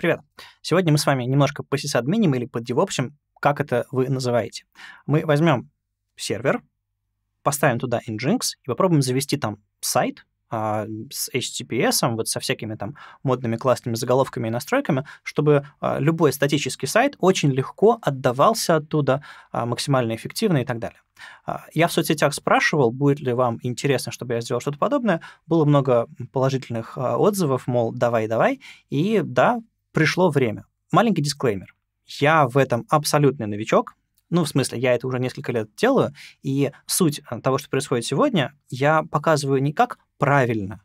Привет! Сегодня мы с вами немножко посисадминим или поддевопсим, как это вы называете. Мы возьмем сервер, поставим туда Nginx и попробуем завести там сайт, а, с HTTPS, вот со всякими там модными классными заголовками и настройками, чтобы а, любой статический сайт очень легко отдавался оттуда а, максимально эффективно и так далее. Я в соцсетях спрашивал, будет ли вам интересно, чтобы я сделал что-то подобное. Было много положительных отзывов, мол, давай, давай. И да, пришло время. Маленький дисклеймер. Я в этом абсолютный новичок, ну, в смысле, я это уже несколько лет делаю, и суть э, того, что происходит сегодня, я показываю не как правильно,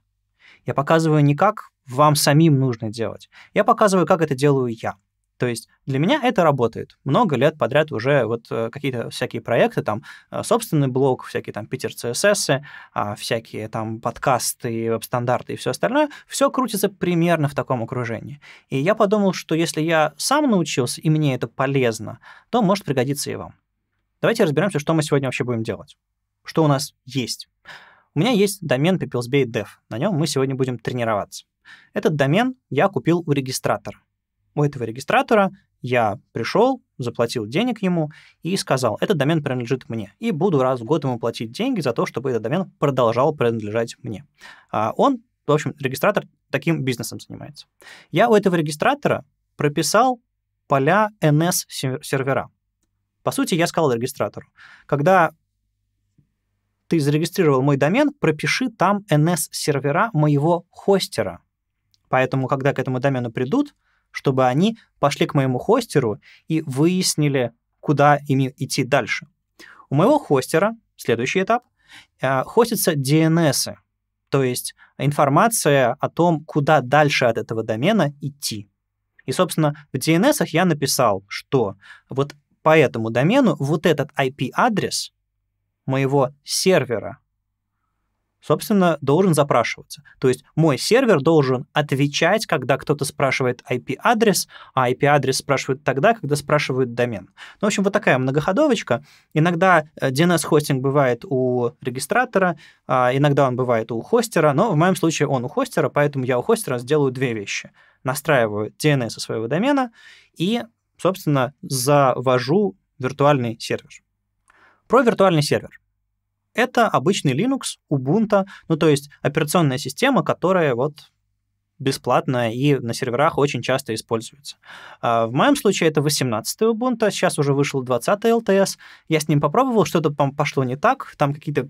я показываю не как вам самим нужно делать, я показываю, как это делаю я. То есть для меня это работает. Много лет подряд уже вот э, какие-то всякие проекты, там, э, собственный блог, всякие там Питер CSS, а, всякие там подкасты, веб-стандарты и все остальное, все крутится примерно в таком окружении. И я подумал, что если я сам научился, и мне это полезно, то может пригодиться и вам. Давайте разберемся, что мы сегодня вообще будем делать. Что у нас есть. У меня есть домен pipilsbay.dev. На нем мы сегодня будем тренироваться. Этот домен я купил у регистратора у этого регистратора я пришел, заплатил денег ему и сказал, этот домен принадлежит мне, и буду раз в год ему платить деньги за то, чтобы этот домен продолжал принадлежать мне. А он, в общем, регистратор таким бизнесом занимается. Я у этого регистратора прописал поля NS-сервера. По сути, я сказал регистратору, когда ты зарегистрировал мой домен, пропиши там NS-сервера моего хостера. Поэтому, когда к этому домену придут, чтобы они пошли к моему хостеру и выяснили, куда им идти дальше. У моего хостера, следующий этап, э, хостятся DNS, то есть информация о том, куда дальше от этого домена идти. И, собственно, в DNS я написал, что вот по этому домену вот этот IP-адрес моего сервера собственно, должен запрашиваться. То есть мой сервер должен отвечать, когда кто-то спрашивает IP-адрес, а IP-адрес спрашивают тогда, когда спрашивают домен. Ну, в общем, вот такая многоходовочка. Иногда э, DNS-хостинг бывает у регистратора, а, иногда он бывает у хостера, но в моем случае он у хостера, поэтому я у хостера сделаю две вещи. Настраиваю DNS со своего домена и, собственно, завожу виртуальный сервер. Про виртуальный сервер. Это обычный Linux, Ubuntu, ну то есть операционная система, которая вот бесплатно и на серверах очень часто используется. А, в моем случае это 18 Ubuntu, сейчас уже вышел 20 LTS. Я с ним попробовал, что-то пошло не так, там какие-то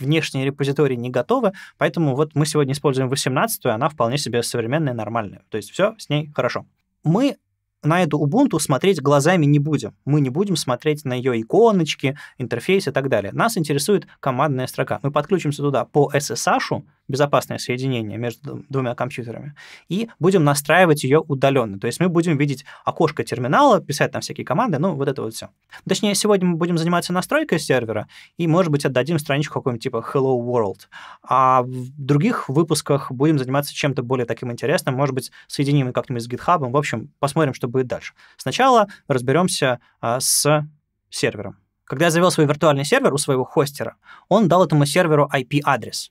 внешние репозитории не готовы, поэтому вот мы сегодня используем 18 она вполне себе современная, нормальная. То есть все с ней хорошо. Мы на эту Ubuntu смотреть глазами не будем. Мы не будем смотреть на ее иконочки, интерфейс и так далее. Нас интересует командная строка. Мы подключимся туда по SSH, безопасное соединение между двумя компьютерами, и будем настраивать ее удаленно. То есть мы будем видеть окошко терминала, писать там всякие команды, ну, вот это вот все. Точнее, сегодня мы будем заниматься настройкой сервера, и, может быть, отдадим страничку какой-нибудь типа Hello World. А в других выпусках будем заниматься чем-то более таким интересным, может быть, соединим как-нибудь с GitHub. В общем, посмотрим, что будет дальше. Сначала разберемся а, с сервером. Когда я завел свой виртуальный сервер у своего хостера, он дал этому серверу IP-адрес.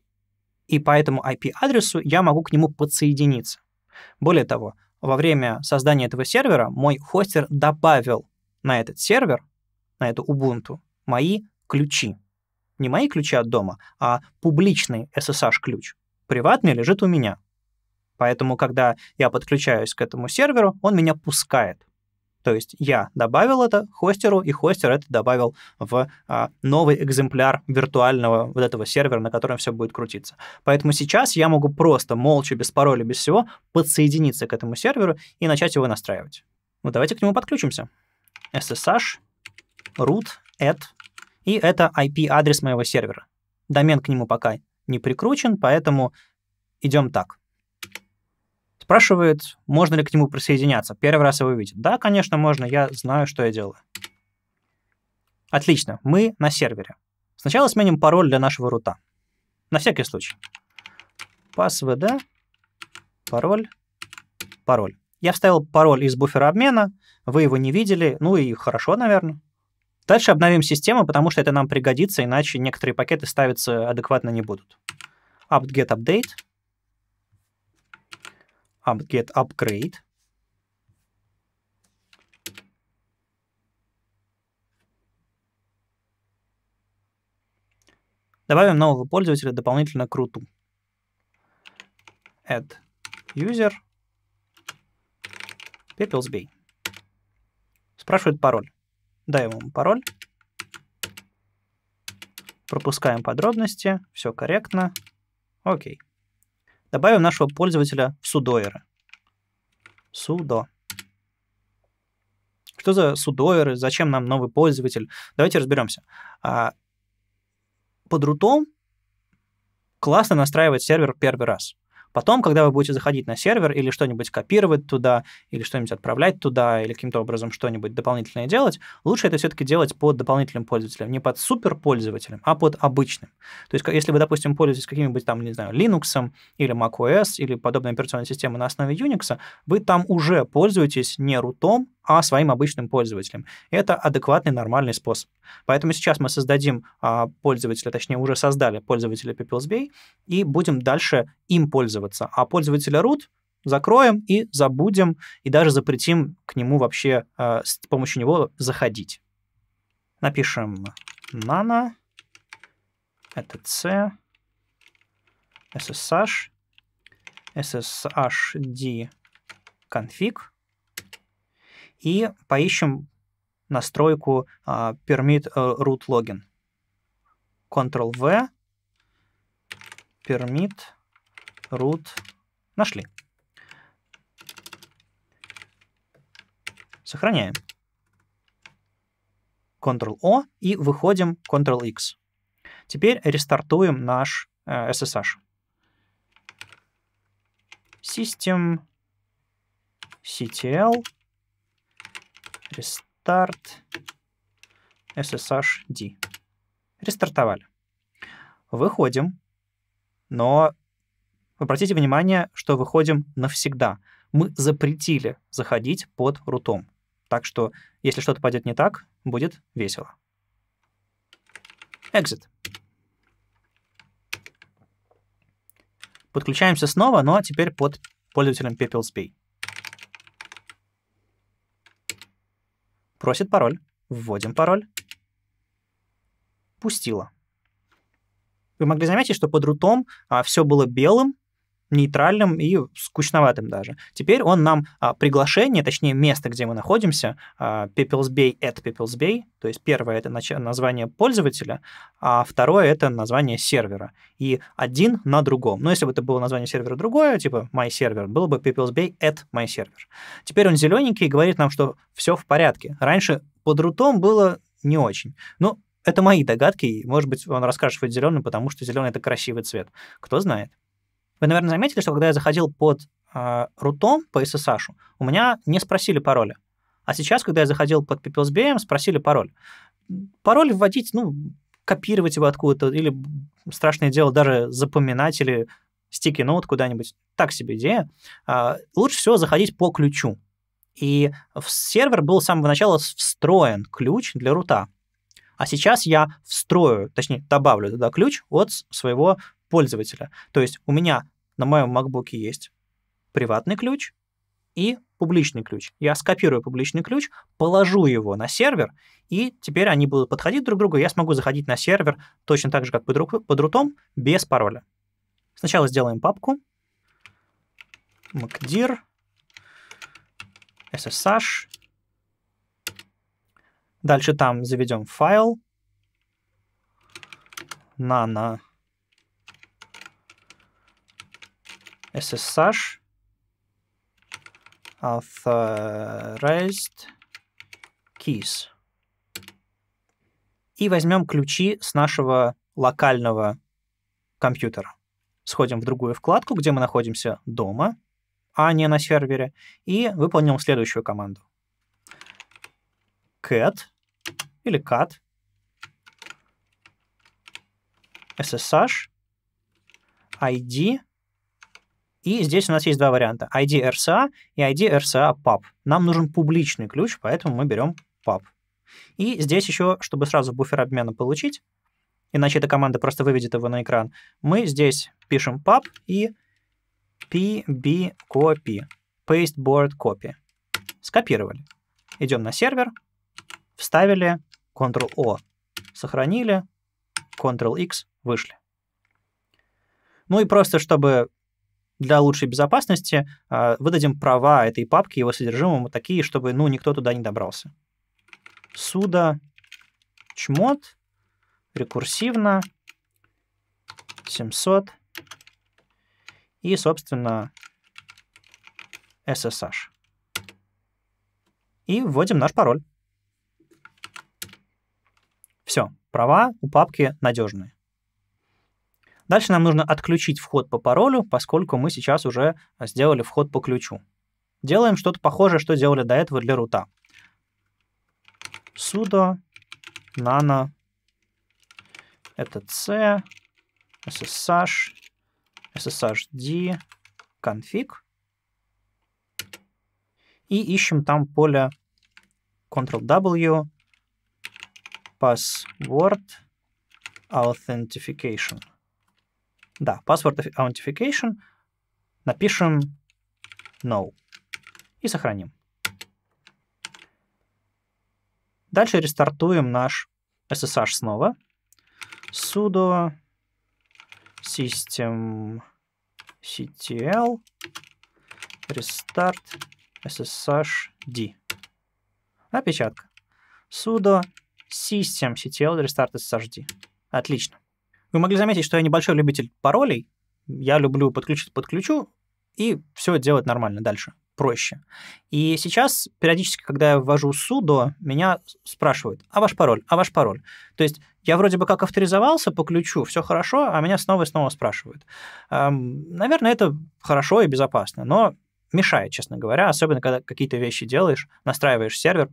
И по этому IP-адресу я могу к нему подсоединиться. Более того, во время создания этого сервера мой хостер добавил на этот сервер, на эту Ubuntu, мои ключи. Не мои ключи от дома, а публичный SSH-ключ. Приватный лежит у меня. Поэтому, когда я подключаюсь к этому серверу, он меня пускает. То есть я добавил это хостеру, и хостер это добавил в а, новый экземпляр виртуального вот этого сервера, на котором все будет крутиться. Поэтому сейчас я могу просто молча, без пароля, без всего подсоединиться к этому серверу и начать его настраивать. Ну, давайте к нему подключимся. SSH root add, и это IP-адрес моего сервера. Домен к нему пока не прикручен, поэтому идем так. Спрашивает, можно ли к нему присоединяться. Первый раз его видит. Да, конечно, можно, я знаю, что я делаю. Отлично, мы на сервере. Сначала сменим пароль для нашего рута. На всякий случай. Passwd, пароль, пароль. Я вставил пароль из буфера обмена, вы его не видели, ну и хорошо, наверное. Дальше обновим систему, потому что это нам пригодится, иначе некоторые пакеты ставиться адекватно не будут. apt-get update, apt-get upgrade. Добавим нового пользователя дополнительно к руту. Add user pepelsbay. Спрашивает пароль. Даем ему пароль. Пропускаем подробности. Все корректно. Окей. Okay. Добавим нашего пользователя в судоеры. Судо. Что за судоеры? Зачем нам новый пользователь? Давайте разберемся. А, под рутом классно настраивать сервер первый раз. Потом, когда вы будете заходить на сервер или что-нибудь копировать туда, или что-нибудь отправлять туда, или каким-то образом что-нибудь дополнительное делать, лучше это все-таки делать под дополнительным пользователем, не под суперпользователем, а под обычным. То есть, если вы, допустим, пользуетесь каким-нибудь там, не знаю, Linux или macOS или подобной операционной системой на основе Unix, вы там уже пользуетесь не рутом, а своим обычным пользователем. Это адекватный, нормальный способ. Поэтому сейчас мы создадим а, пользователя, точнее, уже создали пользователя People's Bay, и будем дальше им пользоваться пользоваться. А пользователя root закроем и забудем, и даже запретим к нему вообще э, с помощью него заходить. Напишем nano, это c, ssh, sshd config, и поищем настройку э, permit э, root login. Ctrl-V, permit root. Нашли. Сохраняем. Ctrl-O и выходим Ctrl-X. Теперь рестартуем наш э, SSH. System CTL restart SSHD. Рестартовали. Выходим, но Обратите внимание, что выходим навсегда. Мы запретили заходить под рутом. Так что, если что-то пойдет не так, будет весело. Exit. Подключаемся снова, но ну а теперь под пользователем PeopleSpay. Просит пароль. Вводим пароль. Пустила. Вы могли заметить, что под рутом а, все было белым, нейтральным и скучноватым даже. Теперь он нам а, приглашение, точнее место, где мы находимся, а, People's Bay at People's Bay, то есть первое это нач- название пользователя, а второе это название сервера. И один на другом. Но ну, если бы это было название сервера другое, типа my server, было бы People's Bay at my server. Теперь он зелененький и говорит нам, что все в порядке. Раньше под рутом было не очень. Но ну, это мои догадки, и, может быть, он расскажет, что это зеленый, потому что зеленый это красивый цвет. Кто знает? Вы, наверное, заметили, что когда я заходил под э, рутом по SSH, у меня не спросили пароля. А сейчас, когда я заходил под PeopleSBM, спросили пароль. Пароль вводить, ну, копировать его откуда-то, или, страшное дело, даже запоминать или стики ноут куда-нибудь. Так себе идея. Э, лучше всего заходить по ключу. И в сервер был с самого начала встроен ключ для рута. А сейчас я встрою, точнее, добавлю туда ключ от своего пользователя. То есть у меня на моем MacBook есть приватный ключ и публичный ключ. Я скопирую публичный ключ, положу его на сервер, и теперь они будут подходить друг к другу, я смогу заходить на сервер точно так же, как под, ру- под рутом, без пароля. Сначала сделаем папку macdir ssh. Дальше там заведем файл на на SSH authorized keys. И возьмем ключи с нашего локального компьютера. Сходим в другую вкладку, где мы находимся дома, а не на сервере, и выполним следующую команду. cat или cat ssh id и здесь у нас есть два варианта. ID RSA и ID RSA PUB. Нам нужен публичный ключ, поэтому мы берем PUB. И здесь еще, чтобы сразу буфер обмена получить, иначе эта команда просто выведет его на экран, мы здесь пишем pub и pbcopy, pasteboard copy. Скопировали. Идем на сервер, вставили Ctrl-O, сохранили, Ctrl-X, вышли. Ну и просто, чтобы для лучшей безопасности а, выдадим права этой папки, его содержимому такие, чтобы ну, никто туда не добрался. Суда чмот рекурсивно 700 и, собственно, SSH. И вводим наш пароль. Все, права у папки надежные. Дальше нам нужно отключить вход по паролю, поскольку мы сейчас уже э, сделали вход по ключу. Делаем что-то похожее, что делали до этого для рута. sudo nano это c, ssh, sshd, конфиг. И ищем там поле Ctrl-W, password, authentication. Да, password authentication. Напишем no. И сохраним. Дальше рестартуем наш SSH снова. sudo systemctl restart sshd. Опечатка. sudo systemctl restart sshd. Отлично. Вы могли заметить, что я небольшой любитель паролей. Я люблю подключить, подключу, и все делать нормально дальше, проще. И сейчас периодически, когда я ввожу sudo, меня спрашивают, а ваш пароль, а ваш пароль. То есть я вроде бы как авторизовался по ключу, все хорошо, а меня снова и снова спрашивают. Эм, наверное, это хорошо и безопасно, но мешает, честно говоря, особенно когда какие-то вещи делаешь, настраиваешь сервер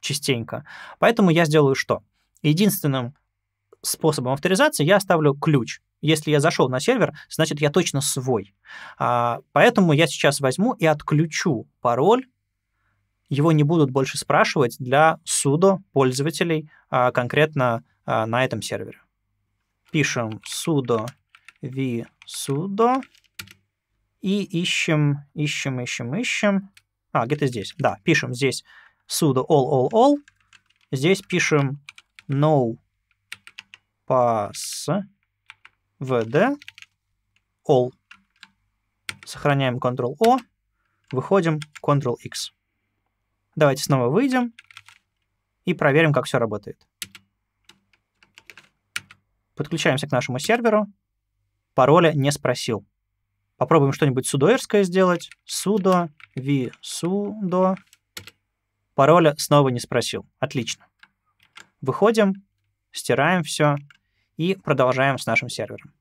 частенько. Поэтому я сделаю что? Единственным способом авторизации я оставлю ключ. Если я зашел на сервер, значит, я точно свой. А, поэтому я сейчас возьму и отключу пароль. Его не будут больше спрашивать для sudo пользователей а, конкретно а, на этом сервере. Пишем sudo v sudo и ищем, ищем, ищем, ищем. А, где-то здесь. Да, пишем здесь sudo all, all, all. Здесь пишем no pass vd all. Сохраняем Ctrl-O, выходим Ctrl-X. Давайте снова выйдем и проверим, как все работает. Подключаемся к нашему серверу. Пароля не спросил. Попробуем что-нибудь судоерское сделать. Sudo, vi, sudo. Пароля снова не спросил. Отлично. Выходим стираем все и продолжаем с нашим сервером.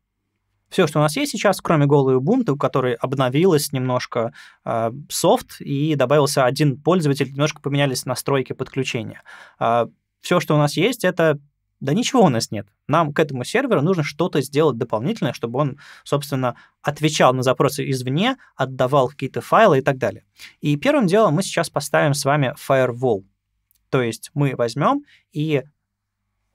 Все, что у нас есть сейчас, кроме голой Ubuntu, у которой обновилась немножко э, софт и добавился один пользователь, немножко поменялись настройки подключения. Э, а, все, что у нас есть, это да ничего у нас нет. Нам к этому серверу нужно что-то сделать дополнительное, чтобы он, собственно, отвечал на запросы извне, отдавал какие-то файлы и так далее. И первым делом мы сейчас поставим с вами firewall. То есть мы возьмем и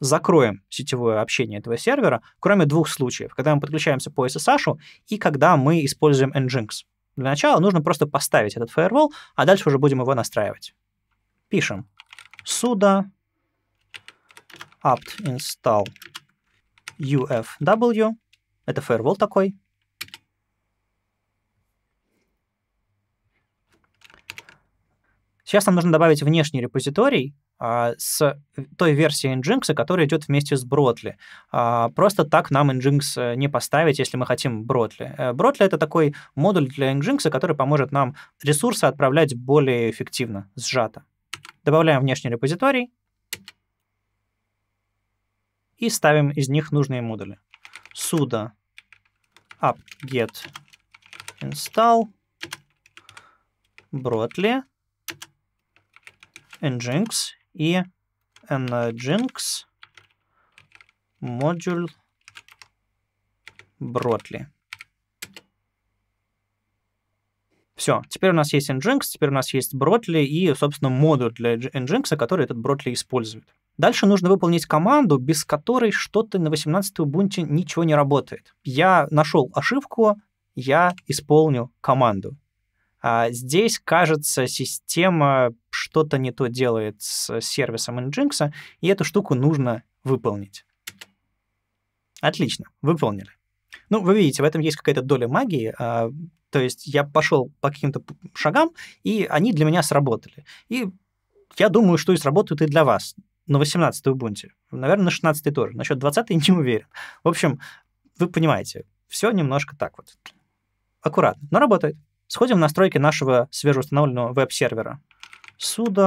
закроем сетевое общение этого сервера, кроме двух случаев, когда мы подключаемся по SSH и когда мы используем Nginx. Для начала нужно просто поставить этот firewall, а дальше уже будем его настраивать. Пишем sudo apt install ufw, это firewall такой, Сейчас нам нужно добавить внешний репозиторий, а, с э, той версией Nginx, которая идет вместе с Brotli, а, Просто так нам Nginx э, не поставить, если мы хотим Brotli. Brotli э, это такой модуль для Nginx, который поможет нам ресурсы отправлять более эффективно, сжато. Добавляем внешний репозиторий и ставим из них нужные модули. sudo apt-get install Brotli, Nginx и nginx модуль Бротли. Все, теперь у нас есть Nginx, теперь у нас есть brotli и, собственно, модуль для Nginx, который этот brotli использует. Дальше нужно выполнить команду, без которой что-то на 18 Ubuntu ничего не работает. Я нашел ошибку, я исполню команду. А здесь, кажется, система что-то не то делает с сервисом Nginx, и эту штуку нужно выполнить. Отлично, выполнили. Ну, вы видите, в этом есть какая-то доля магии. А, то есть я пошел по каким-то шагам, и они для меня сработали. И я думаю, что и сработают и для вас на 18-й Ubuntu. Наверное, на 16 тоже. Насчет 20-й не уверен. В общем, вы понимаете, все немножко так вот. Аккуратно, но работает. Сходим в настройки нашего свежеустановленного веб-сервера. Sudo,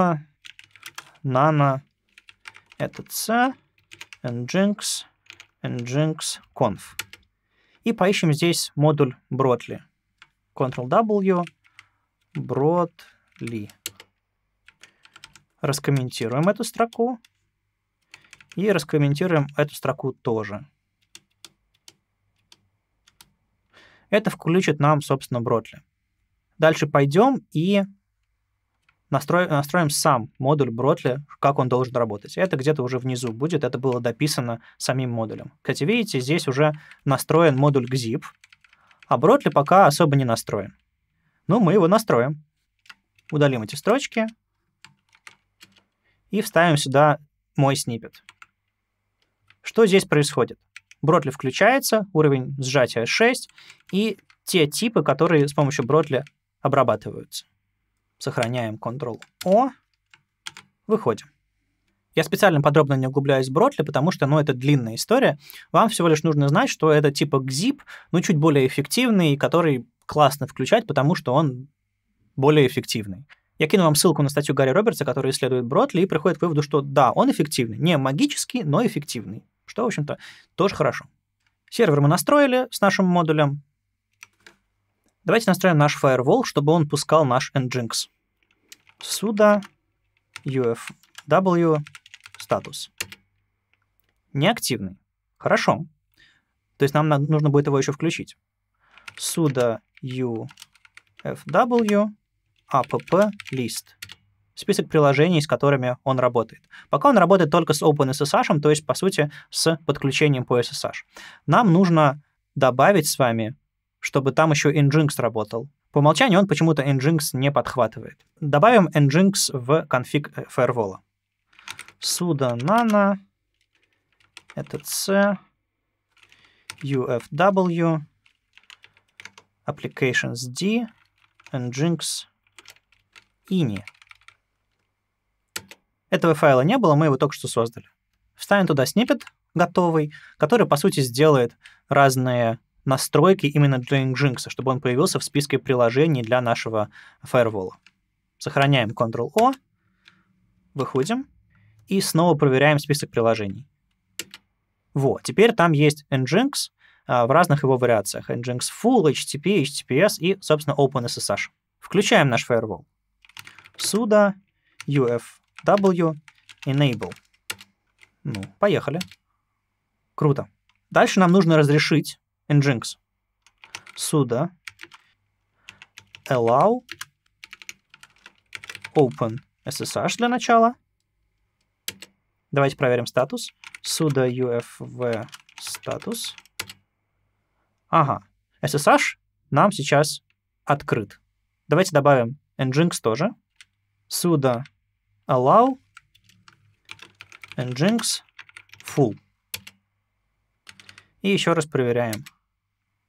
nano, это c, nginx, nginx conf. И поищем здесь модуль Brotli. Ctrl-W, Brotli. Раскомментируем эту строку. И раскомментируем эту строку тоже. Это включит нам, собственно, brotli Дальше пойдем и настрой, настроим сам модуль Бротли, как он должен работать. Это где-то уже внизу будет, это было дописано самим модулем. Кстати, видите, здесь уже настроен модуль GZIP, а Бротли пока особо не настроен. Ну, мы его настроим. Удалим эти строчки и вставим сюда мой снипет. Что здесь происходит? Бротли включается, уровень сжатия 6, и те типы, которые с помощью Бротли обрабатываются. Сохраняем Ctrl-O. Выходим. Я специально подробно не углубляюсь в Бротли, потому что, ну, это длинная история. Вам всего лишь нужно знать, что это типа GZIP, ну, чуть более эффективный, который классно включать, потому что он более эффективный. Я кину вам ссылку на статью Гарри Робертса, который исследует Бротли, и приходит к выводу, что да, он эффективный. Не магический, но эффективный. Что, в общем-то, тоже хорошо. Сервер мы настроили с нашим модулем. Давайте настроим наш Firewall, чтобы он пускал наш Nginx sudo ufw статус. Неактивный. Хорошо. То есть нам нужно будет его еще включить. sudo ufw app list. Список приложений, с которыми он работает. Пока он работает только с OpenSSH, то есть, по сути, с подключением по SSH. Нам нужно добавить с вами, чтобы там еще Nginx работал. По умолчанию он почему-то Nginx не подхватывает. Добавим Nginx в конфиг э, фаервола. sudo nano это c ufw applications d nginx ini. Этого файла не было, мы его только что создали. Вставим туда снипет готовый, который, по сути, сделает разные настройки именно для Nginx, чтобы он появился в списке приложений для нашего firewall. Сохраняем Ctrl-O, выходим и снова проверяем список приложений. Вот, теперь там есть Nginx а, в разных его вариациях. Nginx Full, HTTP, HTTPS и, собственно, OpenSSH. Включаем наш firewall. sudo ufw enable. Ну, поехали. Круто. Дальше нам нужно разрешить Nginx. sudo allow open SSH для начала. Давайте проверим статус. sudo ufv status. Ага, SSH нам сейчас открыт. Давайте добавим nginx тоже. sudo allow nginx full. И еще раз проверяем.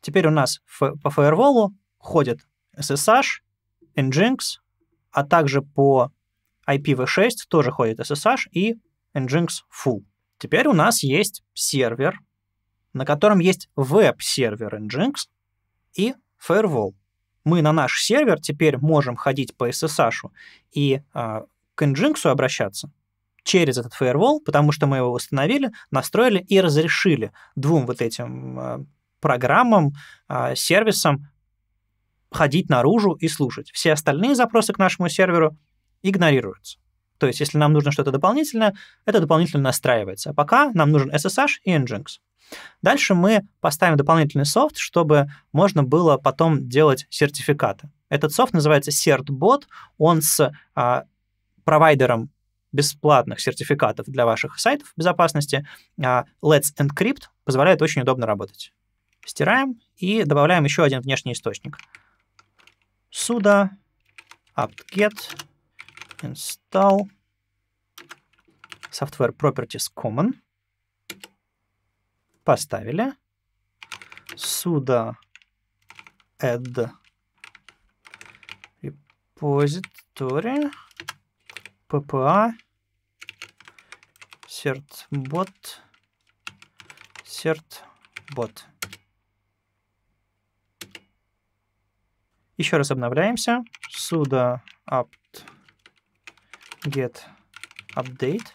Теперь у нас по фаерволу ходит SSH, Nginx, а также по IPv6 тоже ходит SSH и Nginx Full. Теперь у нас есть сервер, на котором есть веб-сервер Nginx и Firewall. Мы на наш сервер теперь можем ходить по SSH и э, к Nginx обращаться через этот Firewall, потому что мы его установили, настроили и разрешили двум вот этим а, программам, а, сервисам ходить наружу и слушать. Все остальные запросы к нашему серверу игнорируются. То есть, если нам нужно что-то дополнительное, это дополнительно настраивается. А пока нам нужен SSH и Nginx. Дальше мы поставим дополнительный софт, чтобы можно было потом делать сертификаты. Этот софт называется CertBot. Он с а, провайдером бесплатных сертификатов для ваших сайтов безопасности а, Let's Encrypt позволяет очень удобно работать. Стираем и добавляем еще один внешний источник. sudo apt-get install software properties common. Поставили. sudo add repository ppa certbot certbot Еще раз обновляемся. sudo apt get update.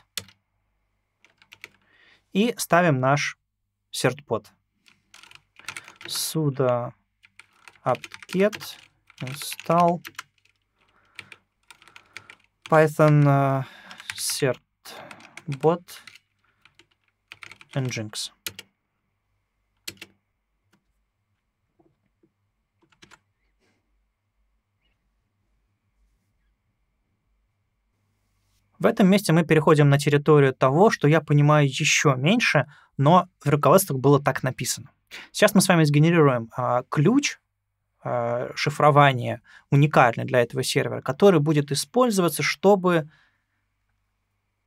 И ставим наш сердпод. sudo apt-get install python cert bot nginx. В этом месте мы переходим на территорию того, что я понимаю еще меньше, но в руководствах было так написано. Сейчас мы с вами сгенерируем а, ключ а, шифрования, уникальный для этого сервера, который будет использоваться, чтобы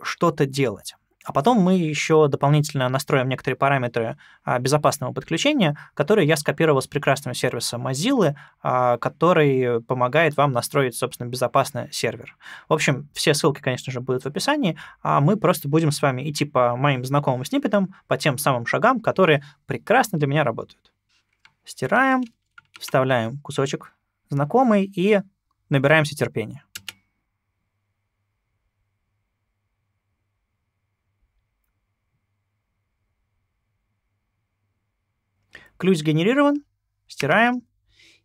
что-то делать. А потом мы еще дополнительно настроим некоторые параметры а, безопасного подключения, которые я скопировал с прекрасного сервиса Mozilla, а, который помогает вам настроить, собственно, безопасный сервер. В общем, все ссылки, конечно же, будут в описании, а мы просто будем с вами идти по моим знакомым сниппетам, по тем самым шагам, которые прекрасно для меня работают. Стираем, вставляем кусочек знакомый и набираемся терпения. Ключ сгенерирован, стираем,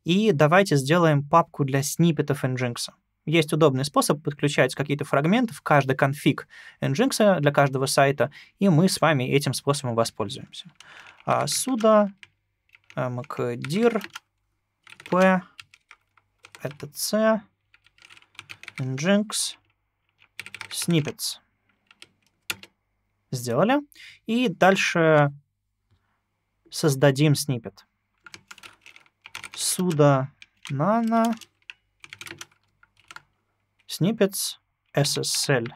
и давайте сделаем папку для сниппетов Nginx. Есть удобный способ подключать какие-то фрагменты в каждый конфиг Nginx для каждого сайта, и мы с вами этим способом воспользуемся. А сюда mkdir а, p это c nginx snippets. Сделали. И дальше создадим снипет. Суда нано snippets SSL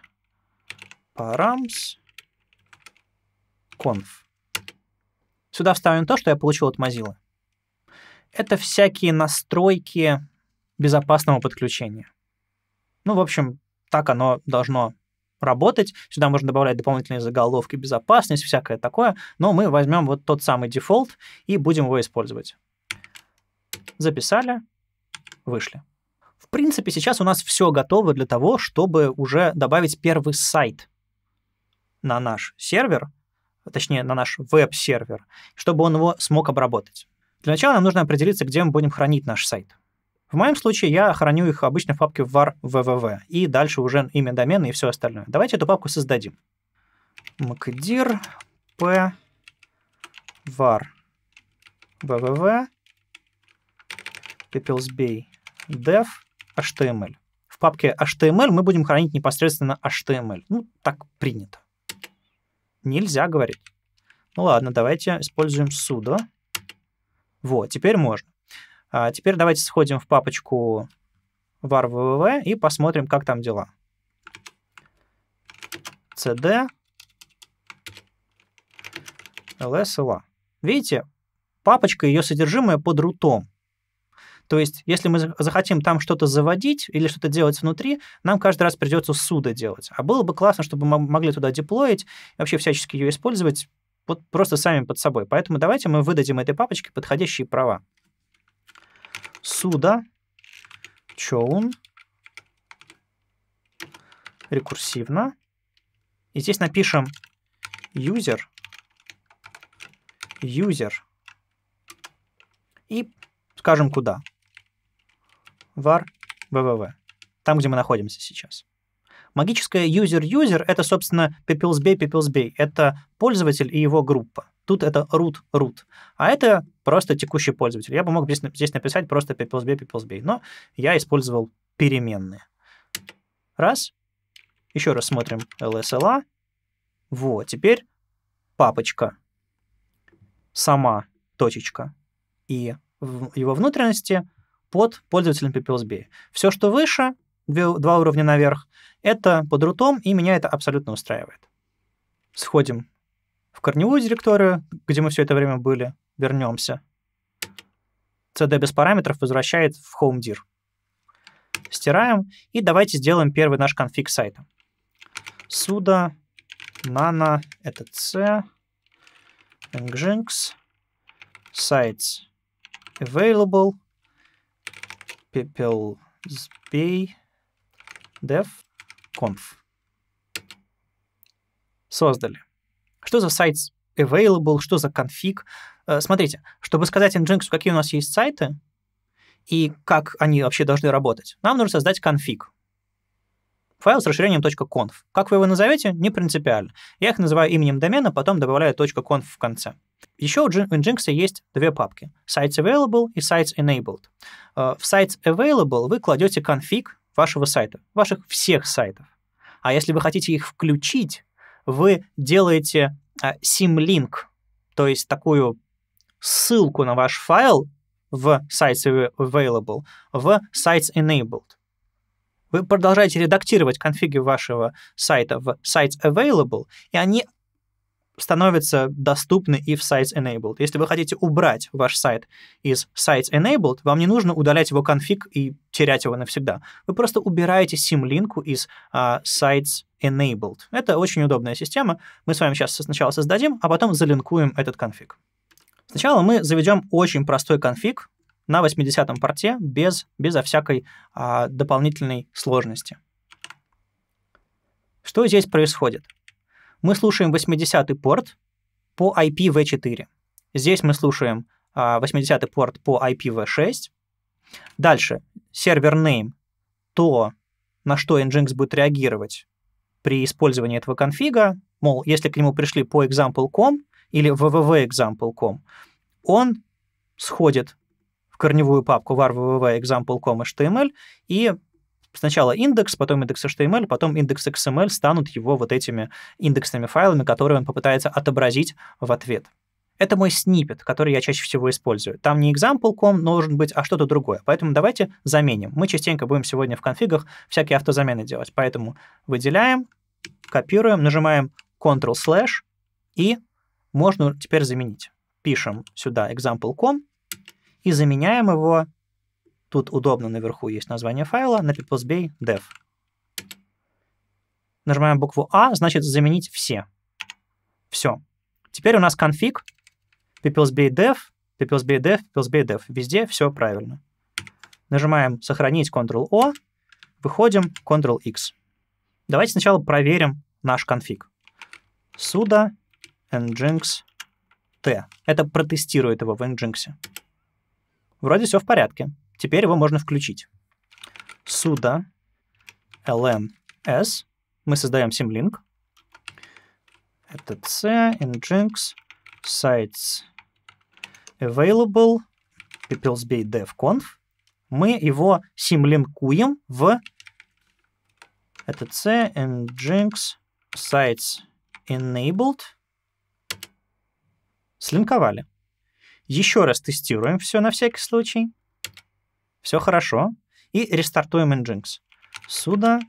params conf. Сюда вставим то, что я получил от Mozilla. Это всякие настройки безопасного подключения. Ну, в общем, так оно должно работать. Сюда можно добавлять дополнительные заголовки, безопасность, всякое такое. Но мы возьмем вот тот самый дефолт и будем его использовать. Записали, вышли. В принципе, сейчас у нас все готово для того, чтобы уже добавить первый сайт на наш сервер, точнее, на наш веб-сервер, чтобы он его смог обработать. Для начала нам нужно определиться, где мы будем хранить наш сайт. В моем случае я храню их обычно в папке var www и дальше уже имя домена и все остальное. Давайте эту папку создадим. mkdir p var www pipilsbay dev html. В папке html мы будем хранить непосредственно html. Ну, так принято. Нельзя говорить. Ну ладно, давайте используем sudo. Вот, теперь можно. А теперь давайте сходим в папочку var www и посмотрим, как там дела. cd lsla. А. Видите, папочка, ее содержимое под рутом. То есть, если мы захотим там что-то заводить или что-то делать внутри, нам каждый раз придется суда делать. А было бы классно, чтобы мы могли туда деплоить, вообще всячески ее использовать, вот просто сами под собой. Поэтому давайте мы выдадим этой папочке подходящие права. Суда. Чоун. Рекурсивно. И здесь напишем user. User. И скажем куда. var www. Там, где мы находимся сейчас. Магическое user-user — это, собственно, pplsbay, pplsbay. Это пользователь и его группа. Тут это root, root. А это просто текущий пользователь. Я бы мог здесь, здесь написать просто peoplesb, peoplesb. Но я использовал переменные. Раз. Еще раз смотрим lsla. А. Вот, теперь папочка сама точечка и его внутренности под пользователем PPLSB. Все, что выше, два уровня наверх, это под рутом, и меня это абсолютно устраивает. Сходим в корневую директорию, где мы все это время были, вернемся. CD без параметров возвращает в home dir. Стираем. И давайте сделаем первый наш конфиг сайта. Суда, nano, это c, nginx, sites available, people pay, dev, conf. Создали что за сайт available, что за конфиг. Э, смотрите, чтобы сказать Nginx, какие у нас есть сайты и как они вообще должны работать, нам нужно создать конфиг. Файл с расширением .conf. Как вы его назовете, не принципиально. Я их называю именем домена, потом добавляю .conf в конце. Еще у Nginx есть две папки. Sites Available и Sites Enabled. Э, в Sites Available вы кладете конфиг вашего сайта, ваших всех сайтов. А если вы хотите их включить, вы делаете Э, сим то есть такую ссылку на ваш файл в Sites Available в Sites Enabled. Вы продолжаете редактировать конфиги вашего сайта в Sites Available, и они становятся доступны и в Sites Enabled. Если вы хотите убрать ваш сайт из Sites Enabled, вам не нужно удалять его конфиг и терять его навсегда. Вы просто убираете сим-линку из uh, Sites Enabled. Это очень удобная система. Мы с вами сейчас сначала создадим, а потом залинкуем этот конфиг. Сначала мы заведем очень простой конфиг на 80-м порте без, безо всякой а, дополнительной сложности. Что здесь происходит? Мы слушаем 80-й порт по IPv4. Здесь мы слушаем 80-й а, порт по IPv6. Дальше сервер name, то, на что Nginx будет реагировать при использовании этого конфига, мол, если к нему пришли по example.com или www.example.com, он сходит в корневую папку var www.example.com.html эм и Сначала индекс, потом индекс HTML, эм потом индекс XML эм станут его вот этими индексными файлами, которые он попытается отобразить в ответ. Это мой снипет, который я чаще всего использую. Там не example.com должен быть, а что-то другое. Поэтому давайте заменим. Мы частенько будем сегодня в конфигах всякие автозамены делать. Поэтому выделяем, копируем, нажимаем Ctrl slash и можно теперь заменить. Пишем сюда example.com и заменяем его Тут удобно наверху есть название файла, на pipelsbay dev. Нажимаем букву А, значит заменить все. Все. Теперь у нас конфиг pipelsbay dev, pipelsbay dev, pipelsbay dev. Везде все правильно. Нажимаем сохранить Ctrl-O, выходим Ctrl-X. Давайте сначала проверим наш конфиг. sudo nginx t. Это протестирует его в nginx. Вроде все в порядке. Теперь его можно включить. sudo lns. Мы создаем symlink. Это c, nginx, sites available, pipilsbay devconf. Мы его симлинкуем в это c, nginx, sites enabled. Слинковали. Еще раз тестируем все на всякий случай. Все хорошо. И рестартуем Nginx. Сюда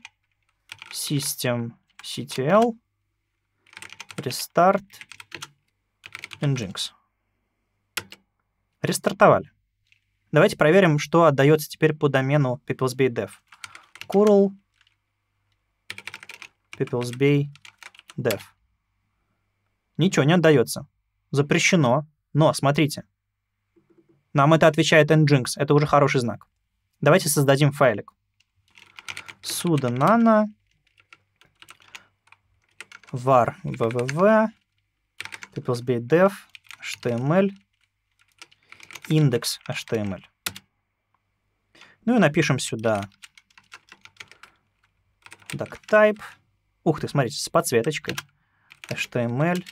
ctl, restart Nginx. Рестартовали. Давайте проверим, что отдается теперь по домену People's Dev. curl People's Dev. Ничего не отдается. Запрещено. Но, смотрите, нам это отвечает Nginx, это уже хороший знак. Давайте создадим файлик. sudo nano var www peoplesbay.dev html индекс html. Ну и напишем сюда ducktype. Ух ты, смотрите, с подсветочкой. HTML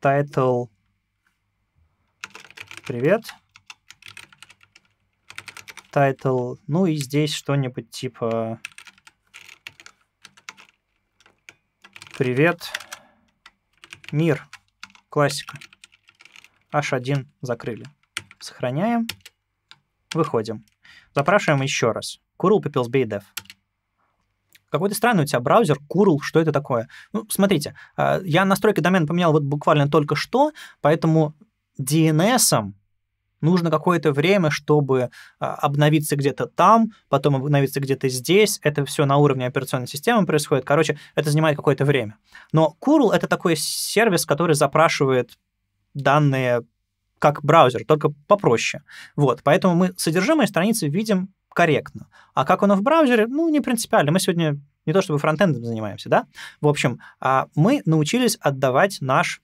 title привет. Title. Ну и здесь что-нибудь типа... Привет. Мир. Классика. H1 закрыли. Сохраняем. Выходим. Запрашиваем еще раз. Curl People's Bay Dev. Какой-то странный у тебя браузер, Curl, что это такое? Ну, смотрите, а, я настройки домена поменял вот буквально только что, поэтому DNS нужно какое-то время, чтобы а, обновиться где-то там, потом обновиться где-то здесь. Это все на уровне операционной системы происходит. Короче, это занимает какое-то время. Но Curl — это такой сервис, который запрашивает данные как браузер, только попроще. Вот, поэтому мы содержимое страницы видим корректно. А как оно в браузере, ну, не принципиально. Мы сегодня не то чтобы фронтендом занимаемся, да? В общем, а, мы научились отдавать наш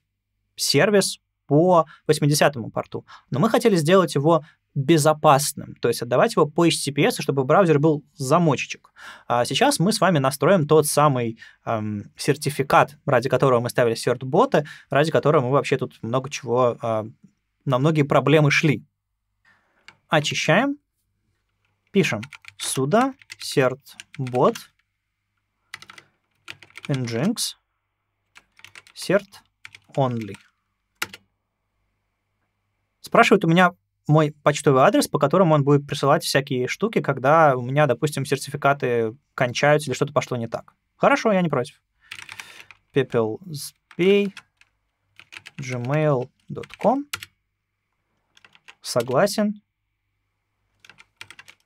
сервис по 80-му порту. Но мы хотели сделать его безопасным, то есть отдавать его по HTTPS, чтобы браузер был замочечек. А сейчас мы с вами настроим тот самый эм, сертификат, ради которого мы ставили Certbot, ради которого мы вообще тут много чего, э, на многие проблемы шли. Очищаем, пишем сюда Certbot nginx cert only. Спрашивает у меня мой почтовый адрес, по которому он будет присылать всякие штуки, когда у меня, допустим, сертификаты кончаются или что-то пошло не так. Хорошо, я не против. Пепел Spay gmail.com Согласен.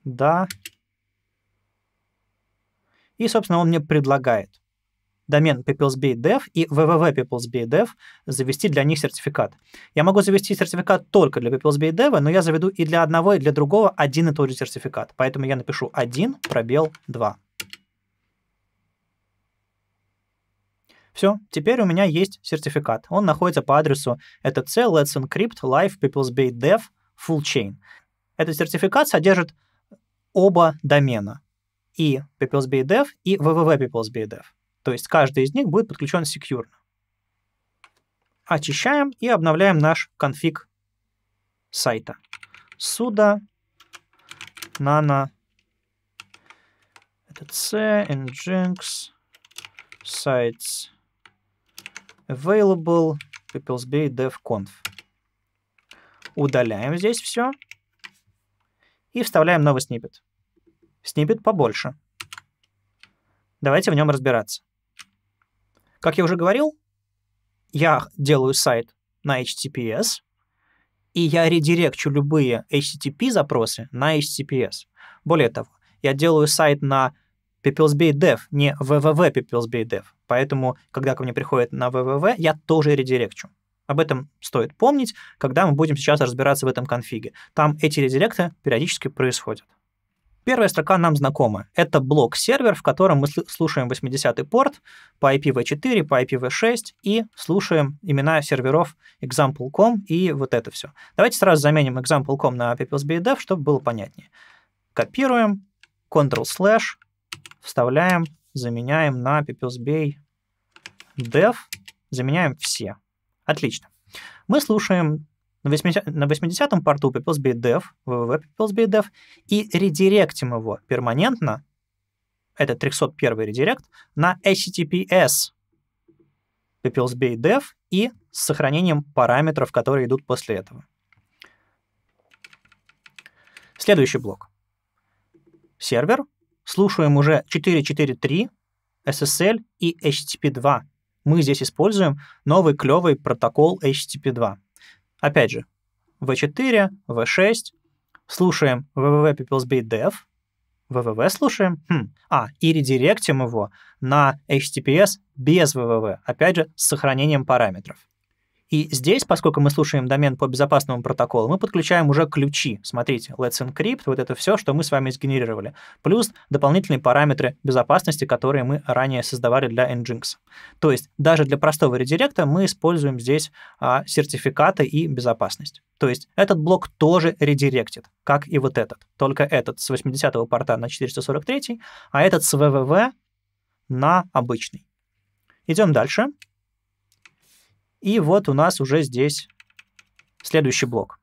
Да. И, собственно, он мне предлагает домен peoplesbay.dev и www.peoplesbay.dev завести для них сертификат. Я могу завести сертификат только для peoplesbay.dev, но я заведу и для одного, и для другого один и тот же сертификат. Поэтому я напишу 1 пробел 2. Все, теперь у меня есть сертификат. Он находится по адресу это c let's encrypt live peoplesbay full chain. Этот сертификат содержит оба домена. И peoplesbay и www то есть каждый из них будет подключен секьюрно. Очищаем и обновляем наш конфиг сайта. Суда nano это c nginx sites available pipelsbay devconf. Удаляем здесь все и вставляем новый снипет. Снипет побольше. Давайте в нем разбираться. Как я уже говорил, я делаю сайт на HTTPS, и я редирекчу любые HTTP запросы на HTTPS. Более того, я делаю сайт на PeopleSBay Dev, не www PeopleSBay Dev. Поэтому, когда ко мне приходит на www, я тоже редирекчу. Об этом стоит помнить, когда мы будем сейчас разбираться в этом конфиге. Там эти редиректы периодически происходят. Первая строка нам знакома. Это блок-сервер, в котором мы слушаем 80-й порт по IPv4, по IPv6 и слушаем имена серверов example.com и вот это все. Давайте сразу заменим example.com на peoplesbay.dev, чтобы было понятнее. Копируем, Control Slash, вставляем, заменяем на peoplesbay.dev, заменяем все. Отлично. Мы слушаем на 80-м 80 порту PeoplesBeatDev, www.peoplesbeatdev, и редиректим его перманентно, это 301 редирект, на HTTPS PeoplesBeatDev и с сохранением параметров, которые идут после этого. Следующий блок. Сервер. Слушаем уже 4.4.3, SSL и HTTP 2. Мы здесь используем новый клевый протокол HTTP 2. Опять же, v4, v6, слушаем www.peoplesbeat.dev, www слушаем, хм, а, и редиректим его на HTTPS без www, опять же, с сохранением параметров. И здесь, поскольку мы слушаем домен по безопасному протоколу, мы подключаем уже ключи. Смотрите, let's encrypt, вот это все, что мы с вами сгенерировали. Плюс дополнительные параметры безопасности, которые мы ранее создавали для Nginx. То есть даже для простого редиректа мы используем здесь а, сертификаты и безопасность. То есть этот блок тоже редиректит, как и вот этот. Только этот с 80-го порта на 443, а этот с ВВВ на обычный. Идем дальше. И вот у нас уже здесь следующий блок.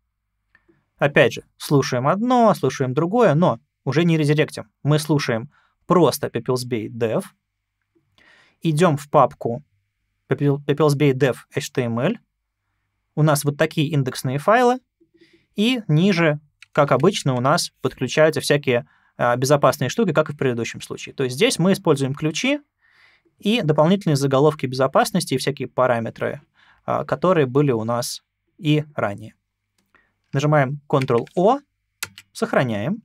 Опять же, слушаем одно, слушаем другое, но уже не резеректим. Мы слушаем просто pepelsbay dev, идем в папку pepelsbay у нас вот такие индексные файлы, и ниже, как обычно, у нас подключаются всякие а, безопасные штуки, как и в предыдущем случае. То есть здесь мы используем ключи и дополнительные заголовки безопасности и всякие параметры а, которые были у нас и ранее. Нажимаем Ctrl-O, сохраняем,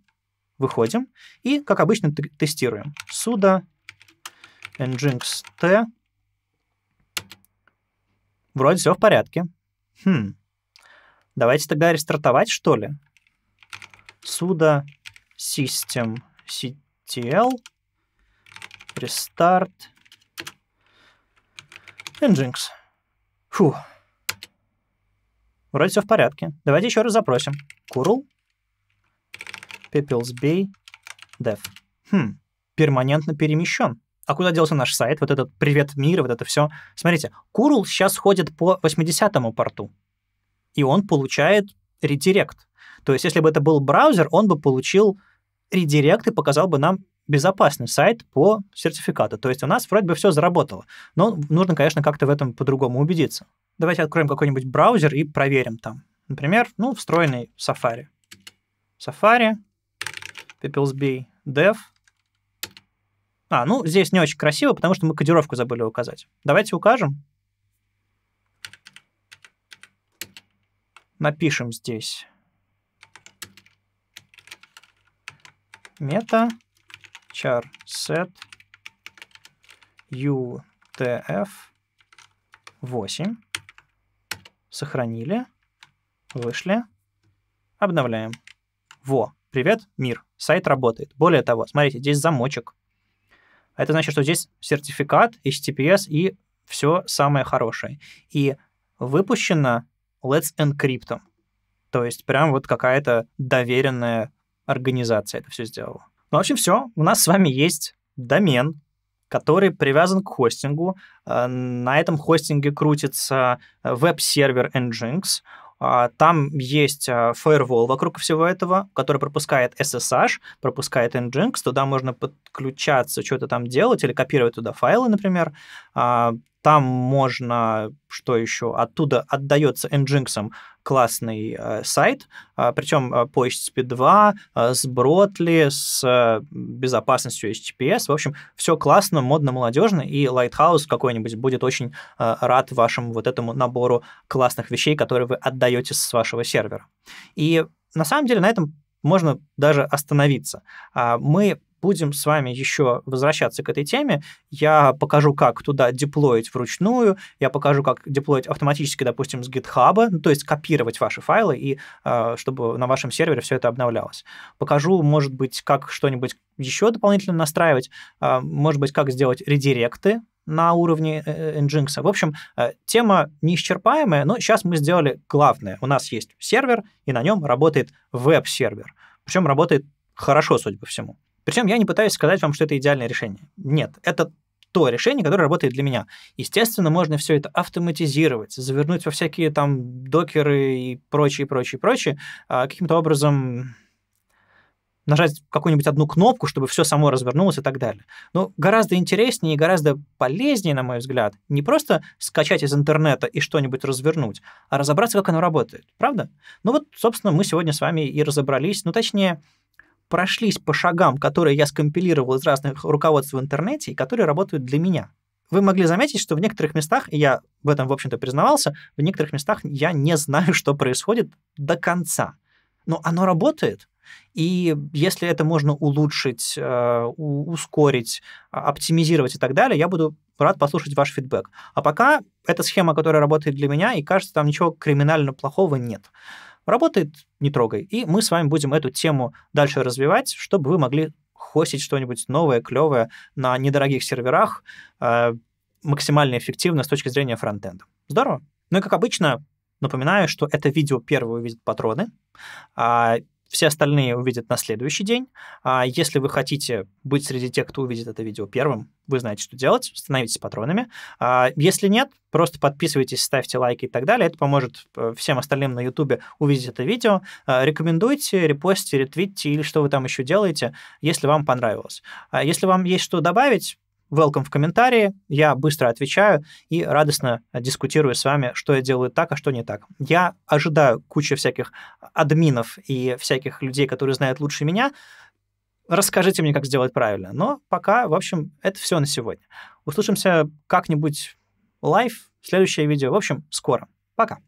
выходим и, как обычно, тестируем. Sudo nginx t. Вроде все в порядке. Хм. Давайте тогда рестартовать, что ли. Sudo systemctl restart nginx. Фу. Вроде все в порядке. Давайте еще раз запросим. Курл. Пепелс Бей. Дев. Хм. Перманентно перемещен. А куда делся наш сайт? Вот этот привет мира, вот это все. Смотрите, Курл сейчас ходит по 80-му порту. И он получает редирект. То есть, если бы это был браузер, он бы получил редирект и показал бы нам безопасный сайт по сертификату. То есть у нас вроде бы все заработало. Но нужно, конечно, как-то в этом по-другому убедиться. Давайте откроем какой-нибудь браузер и проверим там. Например, ну, встроенный Safari. Safari, Pipplesby, Dev. А, ну, здесь не очень красиво, потому что мы кодировку забыли указать. Давайте укажем. Напишем здесь мета char set utf8. Сохранили. Вышли. Обновляем. Во, привет, мир. Сайт работает. Более того, смотрите, здесь замочек. Это значит, что здесь сертификат, HTTPS и все самое хорошее. И выпущено Let's Encrypt. То есть прям вот какая-то доверенная организация это все сделала. Ну, в общем, все. У нас с вами есть домен, который привязан к хостингу. Э, на этом хостинге крутится э, веб-сервер Nginx. Э, там есть firewall вокруг всего этого, который пропускает SSH, пропускает Nginx, туда можно подключаться, что-то там делать или копировать туда файлы, например. Там можно, что еще, оттуда отдается Nginx классный э, сайт, а, э, причем э, по HTTP 2, э, с Бротли, с э, безопасностью HTTPS. В общем, все классно, модно, молодежно, и Lighthouse какой-нибудь будет очень э, рад вашему вот этому набору классных вещей, которые вы отдаете с вашего сервера. И на самом деле на этом можно даже остановиться. А, мы будем с вами еще возвращаться к этой теме. Я покажу, как туда деплоить вручную, я покажу, как деплоить автоматически, допустим, с GitHub, ну, то есть копировать ваши файлы, и а, чтобы на вашем сервере все это обновлялось. Покажу, может быть, как что-нибудь еще дополнительно настраивать, а, может быть, как сделать редиректы на уровне э, э, Nginx. В общем, э, тема неисчерпаемая, но сейчас мы сделали главное. У нас есть сервер, и на нем работает веб-сервер. Причем работает хорошо, судя по всему. Причем я не пытаюсь сказать вам, что это идеальное решение. Нет, это то решение, которое работает для меня. Естественно, можно все это автоматизировать, завернуть во всякие там докеры и прочее, прочее, прочее, а каким-то образом нажать какую-нибудь одну кнопку, чтобы все само развернулось и так далее. Но гораздо интереснее и гораздо полезнее, на мой взгляд, не просто скачать из интернета и что-нибудь развернуть, а разобраться, как оно работает. Правда? Ну вот, собственно, мы сегодня с вами и разобрались, ну точнее, прошлись по шагам, которые я скомпилировал из разных руководств в интернете и которые работают для меня. Вы могли заметить, что в некоторых местах, и я в этом, в общем-то, признавался, в некоторых местах я не знаю, что происходит до конца. Но оно работает. И если это можно улучшить, э, ускорить, а, оптимизировать и так далее, я буду рад послушать ваш фидбэк. А пока эта схема, которая работает для меня, и кажется, там ничего криминально плохого нет. Работает, не трогай. И мы с вами будем эту тему дальше развивать, чтобы вы могли хостить что-нибудь новое, клевое на недорогих серверах, э, максимально эффективно с точки зрения фронтенда. Здорово. Ну и как обычно, напоминаю, что это видео первое увидят патроны. А, все остальные увидят на следующий день. А если вы хотите быть среди тех, кто увидит это видео первым, вы знаете, что делать, становитесь патронами. А если нет, просто подписывайтесь, ставьте лайки и так далее. Это поможет э, всем остальным на YouTube увидеть это видео. А, рекомендуйте, репостите, ретвитите или что вы там еще делаете, если вам понравилось. А если вам есть что добавить, welcome в комментарии, я быстро отвечаю и радостно э, дискутирую с вами, что я делаю так, а что не так. Я ожидаю кучу всяких э, админов и всяких людей, которые знают лучше меня, расскажите мне, как сделать правильно. Но пока, в общем, это все на сегодня. Услышимся как-нибудь лайв, следующее видео. В общем, скоро. Пока.